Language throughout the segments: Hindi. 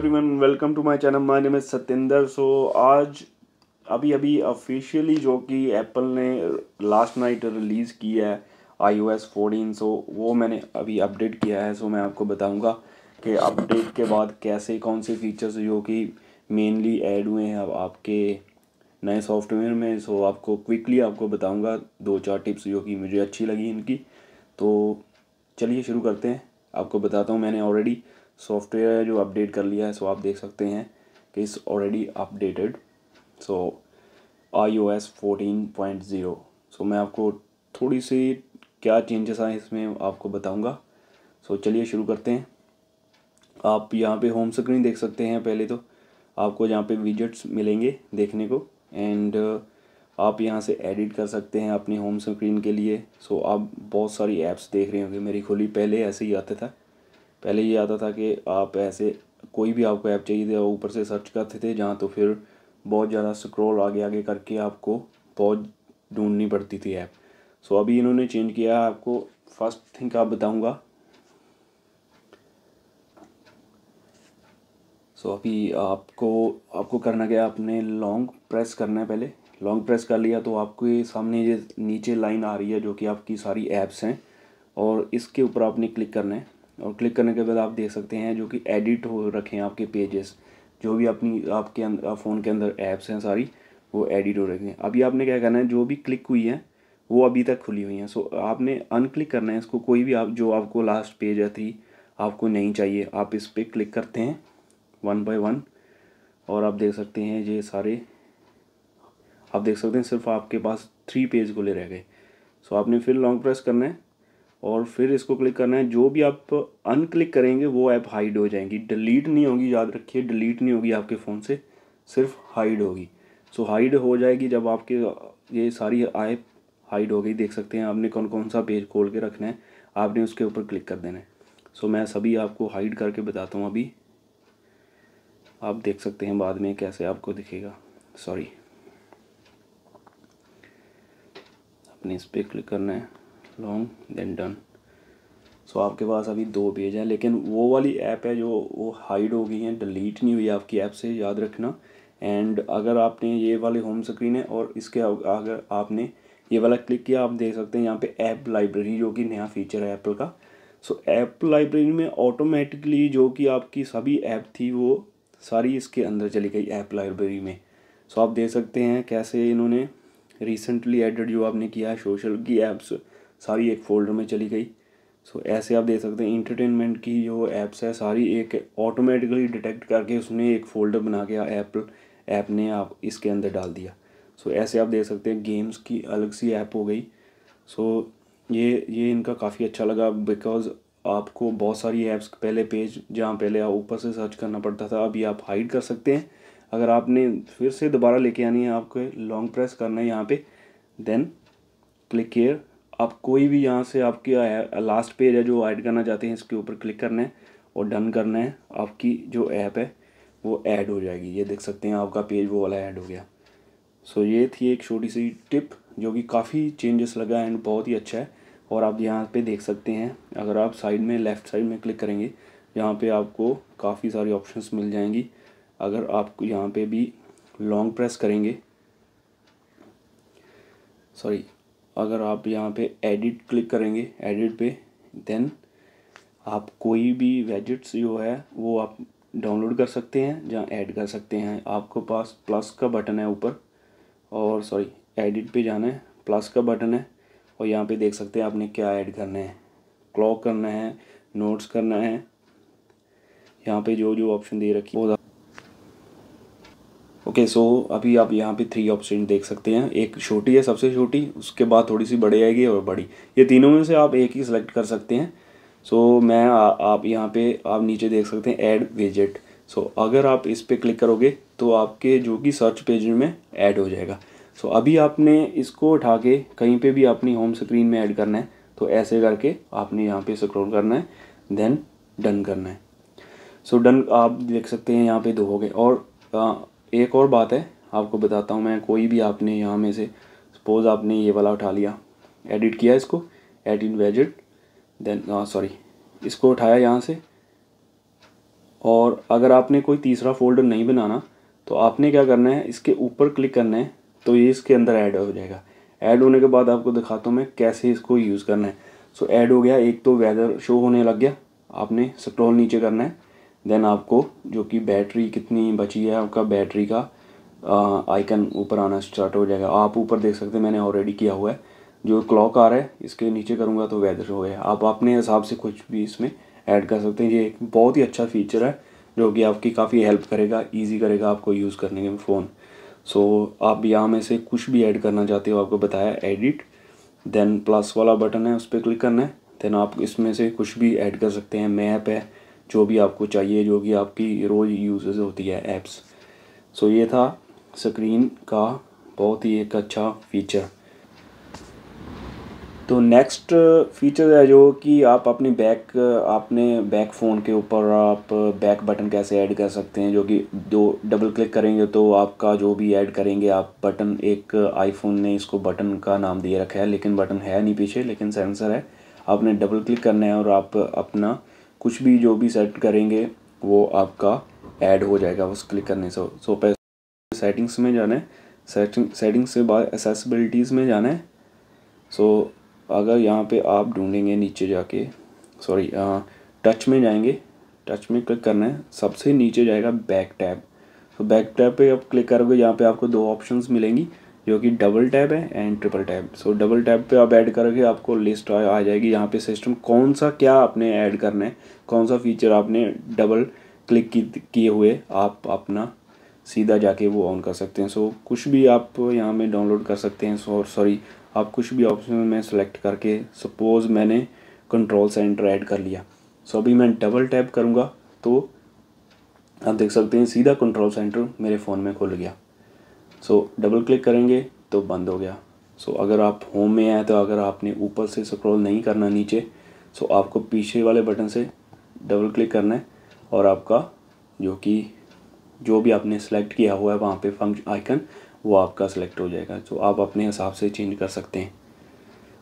everyone welcome to my channel my name Satyendra so आज अभी अभी ऑफिशियली जो कि एप्पल ने लास्ट नाइट रिलीज़ की है आईओएस 14 सो वो मैंने अभी अपडेट किया है सो मैं आपको बताऊंगा कि अपडेट के बाद कैसे कौन से फीचर्स जो कि मेनली ऐड हुए हैं अब आपके नए सॉफ्टवेयर में सो आपको क्विकली आपको बताऊँगा दो चार टिप्स जो कि मुझे अच्छी लगी इनकी तो चलिए शुरू करते हैं आपको बताता हूँ मैंने ऑलरेडी सॉफ्टवेयर जो अपडेट कर लिया है सो आप देख सकते हैं कि इस already updated so I O S fourteen point zero so मैं आपको थोड़ी सी क्या चेंजेस आए इसमें आपको बताऊंगा सो so, चलिए शुरू करते हैं आप यहाँ पे होम स्क्रीन देख सकते हैं पहले तो आपको यहाँ पे विजट्स मिलेंगे देखने को एंड uh, आप यहाँ से एडिट कर सकते हैं अपनी होम स्क्रीन के लिए सो so, आप बहुत सारी ऐप्स देख रहे होंगे मेरी खुली पहले ऐसे ही आता था पहले ये आता था कि आप ऐसे कोई भी आपको ऐप चाहिए था ऊपर से सर्च करते थे जहाँ तो फिर बहुत ज़्यादा स्क्रॉल आगे आगे करके आपको बहुत ढूंढनी पड़ती थी ऐप सो अभी इन्होंने चेंज किया है आपको फर्स्ट थिंक आप बताऊँगा सो so, अभी आपको आपको करना क्या आपने लॉन्ग प्रेस करना है पहले लॉन्ग प्रेस कर लिया तो आपके सामने ये नीचे लाइन आ रही है जो कि आपकी सारी ऐप्स हैं और इसके ऊपर आपने क्लिक करना है और क्लिक करने के बाद आप देख सकते हैं जो कि एडिट हो रखे हैं आपके पेजेस जो भी अपनी आपके अंदर फ़ोन के अंदर ऐप्स हैं सारी वो एडिट हो रखे हैं अभी आपने क्या करना है जो भी क्लिक हुई है वो अभी तक खुली हुई हैं सो आपने अनक्लिक करना है इसको कोई भी आप जो आपको लास्ट पेज थी आपको नहीं चाहिए आप इस पर क्लिक करते हैं वन बाय वन और आप देख सकते हैं ये सारे आप देख सकते हैं सिर्फ आपके पास थ्री पेज खुले रह गए सो आपने फिर लॉन्ग प्रेस करना है और फिर इसको क्लिक करना है जो भी आप अनक्लिक करेंगे वो ऐप हाइड हो जाएंगी डिलीट नहीं होगी याद रखिए डिलीट नहीं होगी आपके फ़ोन से सिर्फ हाइड होगी सो हाइड हो जाएगी जब आपके ये सारी ऐप हाइड हो गई देख सकते हैं आपने कौन कौन सा पेज खोल के रखना है आपने उसके ऊपर क्लिक कर देना है सो मैं सभी आपको हाइड करके बताता हूँ अभी आप देख सकते हैं बाद में कैसे आपको दिखेगा सॉरी अपने इस पर क्लिक करना है लॉन्ग देन डन सो आपके पास अभी दो पेज हैं लेकिन वो वाली ऐप है जो वो हाइड हो गई हैं डिलीट नहीं हुई आपकी ऐप से याद रखना एंड अगर आपने ये वाले होम स्क्रीन है और इसके अगर आपने ये वाला क्लिक किया आप देख सकते हैं यहाँ पे ऐप लाइब्रेरी जो कि नया फीचर है एप्पल का सो ऐप लाइब्रेरी में ऑटोमेटिकली जो कि आपकी सभी ऐप थी वो सारी इसके अंदर चली गई ऐप लाइब्रेरी में सो so, आप देख सकते हैं कैसे इन्होंने रिसेंटली एडिड जो आपने किया है सोशल की ऐप्स सारी एक फ़ोल्डर में चली गई सो so, ऐसे आप देख सकते हैं इंटरटेनमेंट की जो ऐप्स है सारी एक ऑटोमेटिकली डिटेक्ट करके उसने एक फ़ोल्डर बना के ऐप ऐप ने आप इसके अंदर डाल दिया सो so, ऐसे आप देख सकते हैं गेम्स की अलग सी ऐप हो गई सो so, ये ये इनका काफ़ी अच्छा लगा बिकॉज आपको बहुत सारी ऐप्स पहले पेज जहाँ पहले आप ऊपर से सर्च करना पड़ता था अभी आप हाइड कर सकते हैं अगर आपने फिर से दोबारा लेके आनी है आपको लॉन्ग प्रेस करना है यहाँ पे देन क्लिक केयर आप कोई भी यहाँ से आपके लास्ट पेज है जो ऐड करना चाहते हैं इसके ऊपर क्लिक करना है और डन करना है आपकी जो ऐप है वो ऐड हो जाएगी ये देख सकते हैं आपका पेज वो वाला ऐड हो गया सो so, ये थी एक छोटी सी टिप जो कि काफ़ी चेंजेस लगा एंड बहुत ही अच्छा है और आप यहाँ पे देख सकते हैं अगर आप साइड में लेफ़्ट साइड में क्लिक करेंगे यहाँ पे आपको काफ़ी सारी ऑप्शंस मिल जाएंगी अगर आप यहाँ पे भी लॉन्ग प्रेस करेंगे सॉरी अगर आप यहाँ पे एडिट क्लिक करेंगे एडिट पे देन आप कोई भी वेजिट्स जो है वो आप डाउनलोड कर सकते हैं जहाँ ऐड कर सकते हैं आपको पास प्लस का बटन है ऊपर और सॉरी एडिट पे जाना है प्लस का बटन है और यहाँ पे देख सकते हैं आपने क्या ऐड करना है क्लॉक करना है नोट्स करना है यहाँ पे जो जो ऑप्शन दे रखी है ओके सो अभी आप यहाँ पे थ्री ऑप्शन देख सकते हैं एक छोटी है सबसे छोटी उसके बाद थोड़ी सी बड़ी आएगी और बड़ी ये तीनों में से आप एक ही सेलेक्ट कर सकते हैं सो so, मैं आ, आप यहाँ पे आप नीचे देख सकते हैं ऐड विजिट सो अगर आप इस पर क्लिक करोगे तो आपके जो कि सर्च पेज में ऐड हो जाएगा सो so, अभी आपने इसको उठा के कहीं पे भी अपनी होम स्क्रीन में ऐड करना है तो ऐसे करके आपने यहाँ पे स्क्रॉल करना है देन डन करना है सो so, डन आप देख सकते हैं यहाँ पे दो हो गए और एक और बात है आपको बताता हूँ मैं कोई भी आपने यहाँ में से सपोज़ आपने ये वाला उठा लिया एडिट किया इसको एड इन वेजिट देन सॉरी इसको उठाया यहाँ से और अगर आपने कोई तीसरा फोल्डर नहीं बनाना तो आपने क्या करना है इसके ऊपर क्लिक करना है तो ये इसके अंदर ऐड हो जाएगा ऐड होने के बाद आपको दिखाता हूँ मैं कैसे इसको यूज़ करना है सो so, ऐड हो गया एक तो वेदर शो होने लग गया आपने स्क्रॉल नीचे करना है देन आपको जो कि बैटरी कितनी बची है आपका बैटरी का आइकन ऊपर आना स्टार्ट हो जाएगा आप ऊपर देख सकते हैं मैंने ऑलरेडी किया हुआ है जो क्लॉक आ रहा है इसके नीचे करूँगा तो वेदर हो गया आप अपने हिसाब से कुछ भी इसमें ऐड कर सकते हैं ये एक बहुत ही अच्छा फीचर है जो कि आपकी काफ़ी हेल्प करेगा ईजी करेगा आपको यूज़ करने के फ़ोन सो so, आप यहाँ में से कुछ भी ऐड करना चाहते हो आपको बताया एडिट देन प्लस वाला बटन है उस पर क्लिक करना है देन आप इसमें से कुछ भी ऐड कर सकते हैं मैप है जो भी आपको चाहिए जो कि आपकी रोज़ यूजेस होती है ऐप्स सो ये था स्क्रीन का बहुत ही एक अच्छा फीचर तो नेक्स्ट फीचर है जो कि आप अपनी बैक आपने बैक फ़ोन के ऊपर आप बैक बटन कैसे ऐड कर सकते हैं जो कि दो डबल क्लिक करेंगे तो आपका जो भी ऐड करेंगे आप बटन एक आईफोन ने इसको बटन का नाम दिए रखा है लेकिन बटन है नहीं पीछे लेकिन सेंसर है आपने डबल क्लिक करना है और आप अपना कुछ भी जो भी सेट करेंगे वो आपका ऐड हो जाएगा उस क्लिक करने से सो पहले सेटिंग्स में जाना है सेटिंग सेटिंग्स से बाद एसेसबिलिटीज़ में जाना है सो so, अगर यहाँ पे आप ढूंढेंगे नीचे जाके सॉरी टच में जाएंगे टच में क्लिक करना है सबसे नीचे जाएगा बैक टैब तो बैक टैब पे आप क्लिक करोगे यहाँ पे आपको दो ऑप्शंस मिलेंगी जो कि डबल टैब है and triple tap so double tap पे आप ऐड करके आपको लिस्ट आ, आ जाएगी यहाँ पे सिस्टम कौन सा क्या आपने ऐड करना है कौन सा फीचर आपने डबल क्लिक किए हुए आप अपना सीधा जाके वो ऑन कर सकते हैं सो so, कुछ भी आप यहाँ में डाउनलोड कर सकते हैं सो सॉरी आप कुछ भी ऑप्शन में सेलेक्ट करके सपोज़ मैंने कंट्रोल सेंटर ऐड कर लिया सो so, अभी मैं डबल टैप करूँगा तो आप देख सकते हैं सीधा कंट्रोल सेंटर मेरे फ़ोन में खुल गया सो डबल क्लिक करेंगे तो बंद हो गया सो अगर आप होम में हैं तो अगर आपने ऊपर से स्क्रॉल नहीं करना नीचे सो आपको पीछे वाले बटन से डबल क्लिक करना है और आपका जो कि जो भी आपने सेलेक्ट किया हुआ है वहाँ पे फंक्शन आइकन वो आपका सेलेक्ट हो जाएगा तो आप अपने हिसाब से चेंज कर सकते हैं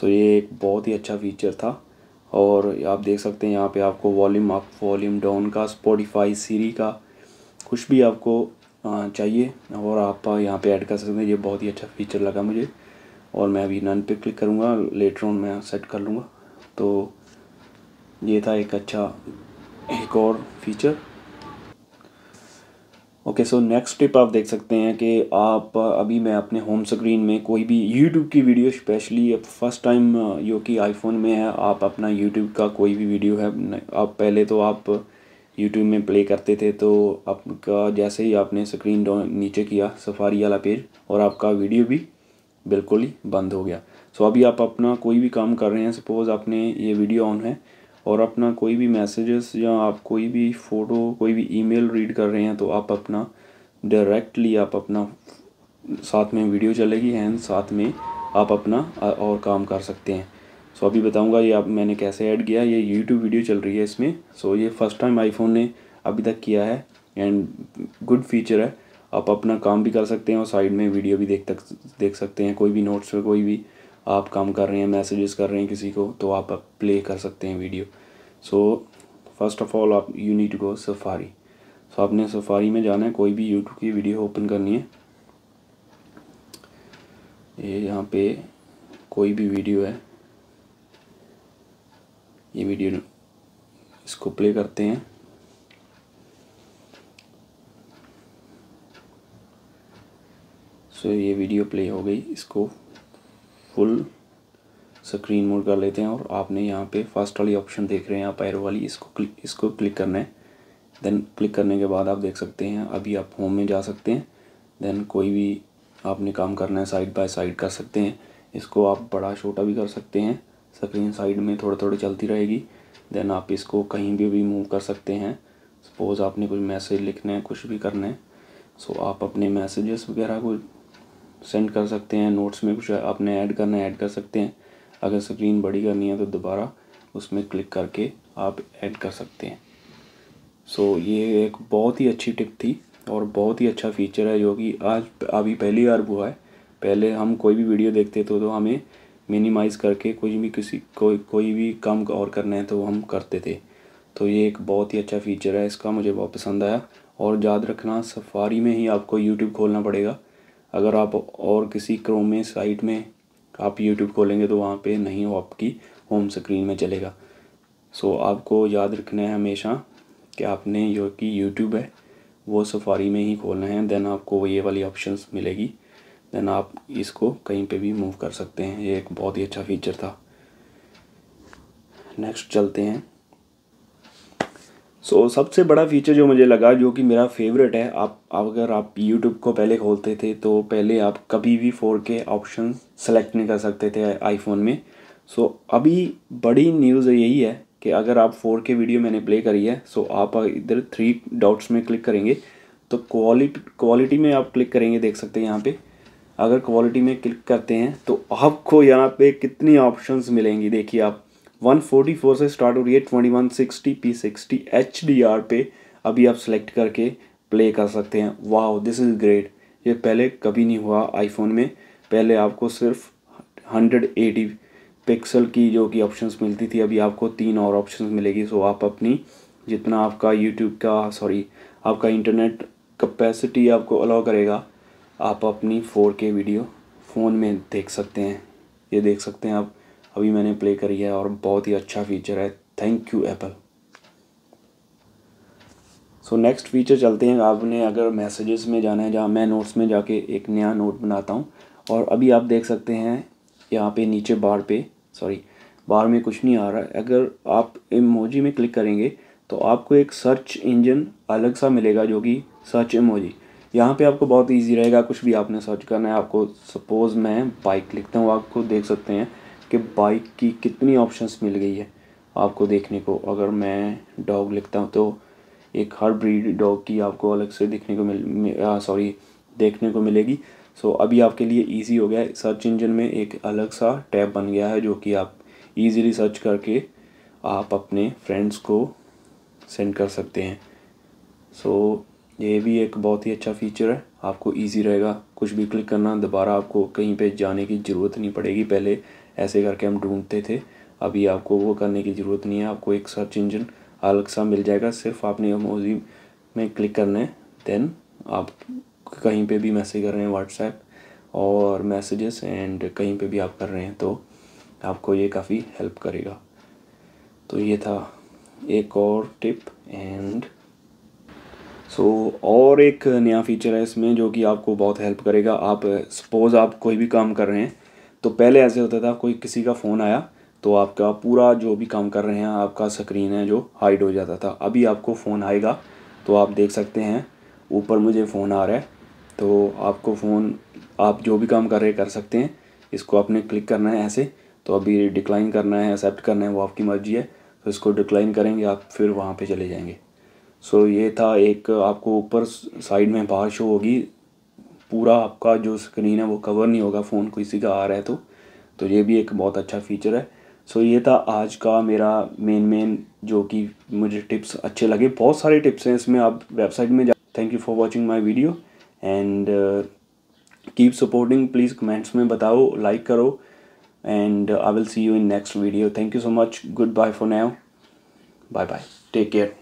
सो ये एक बहुत ही अच्छा फीचर था और आप देख सकते हैं यहाँ पे आपको वॉल्यूम अप वॉल्यूम डाउन का स्पॉटिफाई सीरी का कुछ भी आपको चाहिए और आप यहाँ पे ऐड कर सकते हैं ये बहुत ही अच्छा फीचर लगा मुझे और मैं अभी नन पे क्लिक करूँगा लेटर ऑन मैं सेट कर लूँगा तो ये था एक अच्छा एक और feature okay so next tip आप देख सकते हैं कि आप अभी मैं अपने होम स्क्रीन में कोई भी यूट्यूब की वीडियो स्पेशली अब फर्स्ट टाइम uh, जो कि आईफोन में है आप अपना यूट्यूब का कोई भी वीडियो है आप पहले तो आप यूट्यूब में प्ले करते थे तो आपका जैसे ही आपने स्क्रीन डाउन नीचे किया सफारी वाला पेज और आपका वीडियो भी बिल्कुल ही बंद हो गया सो अभी आप अपना कोई भी काम कर रहे हैं सपोज़ आपने ये वीडियो ऑन है और अपना कोई भी मैसेजेस या आप कोई भी फ़ोटो कोई भी ईमेल रीड कर रहे हैं तो आप अपना डायरेक्टली आप अपना साथ में वीडियो चलेगी एंड साथ में आप अपना और काम कर सकते हैं सो अभी बताऊंगा ये आप मैंने कैसे ऐड किया ये यूट्यूब वीडियो चल रही है इसमें सो ये फर्स्ट टाइम आईफोन ने अभी तक किया है एंड गुड फीचर है आप अपना काम भी कर सकते हैं और साइड में वीडियो भी देख तक देख सकते हैं कोई भी नोट्स पर कोई भी आप काम कर रहे हैं मैसेजेस कर रहे हैं किसी को तो आप प्ले कर सकते हैं video so first of all आप you need to go Safari so आपने सफारी में जाना है कोई भी यूट्यूब की वीडियो ओपन करनी है ये यहाँ पे कोई भी वीडियो है ये वीडियो इसको प्ले करते हैं सो so, ये वीडियो प्ले हो गई इसको फुल स्क्रीन मोड कर लेते हैं और आपने यहाँ पे फर्स्ट वाली ऑप्शन देख रहे हैं आप एरो वाली इसको क्लिक इसको क्लिक करना है देन क्लिक करने के बाद आप देख सकते हैं अभी आप होम में जा सकते हैं देन कोई भी आपने काम करना है साइड बाय साइड कर सकते हैं इसको आप बड़ा छोटा भी कर सकते हैं स्क्रीन साइड में थोड़ा थोड़ा चलती रहेगी देन आप इसको कहीं भी भी मूव कर सकते हैं सपोज़ आपने कोई मैसेज लिखना है कुछ भी करना है सो आप अपने मैसेजेस वगैरह को सेंड कर सकते हैं नोट्स में कुछ आपने ऐड करना है ऐड कर सकते हैं अगर स्क्रीन बड़ी करनी है तो दोबारा उसमें क्लिक करके आप ऐड कर सकते हैं सो so, ये एक बहुत ही अच्छी टिप थी और बहुत ही अच्छा फीचर है जो कि आज अभी पहली बार हुआ है पहले हम कोई भी वीडियो देखते थे तो हमें मिनिमाइज़ करके कोई भी किसी कोई कोई भी काम और करना है तो हम करते थे तो ये एक बहुत ही अच्छा फ़ीचर है इसका मुझे बहुत पसंद आया और याद रखना सफारी में ही आपको यूट्यूब खोलना पड़ेगा अगर आप और किसी क्रोम में साइट में आप यूट्यूब खोलेंगे तो वहाँ पे नहीं वो आपकी होम स्क्रीन में चलेगा सो so, आपको याद रखना है हमेशा कि आपने जो कि यूट्यूब है वो सफारी में ही खोलना है देन आपको ये वाली ऑप्शंस मिलेगी देन आप इसको कहीं पे भी मूव कर सकते हैं ये एक बहुत ही अच्छा फीचर था नेक्स्ट चलते हैं सो so, सबसे बड़ा फीचर जो मुझे लगा जो कि मेरा फेवरेट है आप अगर आप यूट्यूब को पहले खोलते थे तो पहले आप कभी भी फोर के ऑप्शन सेलेक्ट नहीं कर सकते थे आईफोन में सो so, अभी बड़ी न्यूज़ यही है कि अगर आप फ़ोर के वीडियो मैंने प्ले करी है सो so आप इधर थ्री डॉट्स में क्लिक करेंगे तो क्वालिटी क्वालिटी में आप क्लिक करेंगे देख सकते हैं यहाँ पर अगर क्वालिटी में क्लिक करते हैं तो आपको यहाँ पे कितनी ऑप्शंस मिलेंगी देखिए आप 144 से स्टार्ट हो रही है ट्वेंटी 2160 सिक्सटी HDR पे अभी आप सेलेक्ट करके प्ले कर सकते हैं वाह दिस इज़ ग्रेट ये पहले कभी नहीं हुआ आईफोन में पहले आपको सिर्फ 180 पिक्सल की जो कि ऑप्शंस मिलती थी अभी आपको तीन और ऑप्शंस मिलेगी सो आप अपनी जितना आपका यूट्यूब का सॉरी आपका इंटरनेट कैपेसिटी आपको अलाउ करेगा आप अपनी फोर के वीडियो फ़ोन में देख सकते हैं ये देख सकते हैं आप अभी मैंने प्ले करी है और बहुत ही अच्छा फीचर है thank you Apple so next feature चलते हैं आपने अगर मैसेजेस में जाना है जहाँ मैं नोट्स में जाके एक नया नोट बनाता हूँ और अभी आप देख सकते हैं यहाँ पे नीचे बार पे सॉरी बार में कुछ नहीं आ रहा है अगर आप इमोजी में क्लिक करेंगे तो आपको एक सर्च इंजन अलग सा मिलेगा जो कि सर्च इमोजी यहाँ पे आपको बहुत ईजी रहेगा कुछ भी आपने सर्च करना है आपको सपोज़ मैं बाइक लिखता हूँ आपको देख सकते हैं कि बाइक की कितनी ऑप्शंस मिल गई है आपको देखने को अगर मैं डॉग लिखता हूँ तो एक हर ब्रीड डॉग की आपको अलग से देखने को मिल सॉरी देखने को मिलेगी सो so, अभी आपके लिए ईजी हो गया है सर्च इंजन में एक अलग सा टैब बन गया है जो कि आप ईजिली सर्च करके आप अपने फ्रेंड्स को सेंड कर सकते हैं सो so, ये भी एक बहुत ही अच्छा फीचर है आपको इजी रहेगा कुछ भी क्लिक करना दोबारा आपको कहीं पे जाने की ज़रूरत नहीं पड़ेगी पहले ऐसे करके हम ढूंढते थे अभी आपको वो करने की ज़रूरत नहीं है आपको एक सर्च इंजन अलग सा मिल जाएगा सिर्फ आपने मोजी में क्लिक करना है देन आप कहीं पे भी मैसेज कर रहे हैं व्हाट्सएप और मैसेजेस एंड कहीं पे भी आप कर रहे हैं तो आपको ये काफ़ी हेल्प करेगा तो ये था एक और टिप एंड सो so, और एक नया फीचर है इसमें जो कि आपको बहुत हेल्प करेगा आप सपोज़ आप कोई भी काम कर रहे हैं तो पहले ऐसे होता था कोई किसी का फ़ोन आया तो आपका पूरा जो भी काम कर रहे हैं आपका स्क्रीन है जो हाइड हो जाता था अभी आपको फ़ोन आएगा तो आप देख सकते हैं ऊपर मुझे फ़ोन आ रहा है तो आपको फ़ोन आप जो भी काम कर रहे कर सकते हैं इसको आपने क्लिक करना है ऐसे तो अभी डिक्लाइन करना है एक्सेप्ट करना है वो आपकी मर्ज़ी है तो इसको डिक्लाइन करेंगे आप फिर वहाँ पे चले जाएंगे सो ये था एक आपको ऊपर साइड में बाहर शो होगी पूरा आपका जो स्क्रीन है वो कवर नहीं होगा फ़ोन किसी का आ रहा है तो तो ये भी एक बहुत अच्छा फीचर है सो ये था आज का मेरा मेन मेन जो कि मुझे टिप्स अच्छे लगे बहुत सारे टिप्स हैं इसमें आप वेबसाइट में जा thank you for watching my video and keep supporting please comments में बताओ लाइक करो and I will see you in next video thank you so much goodbye for now bye bye take care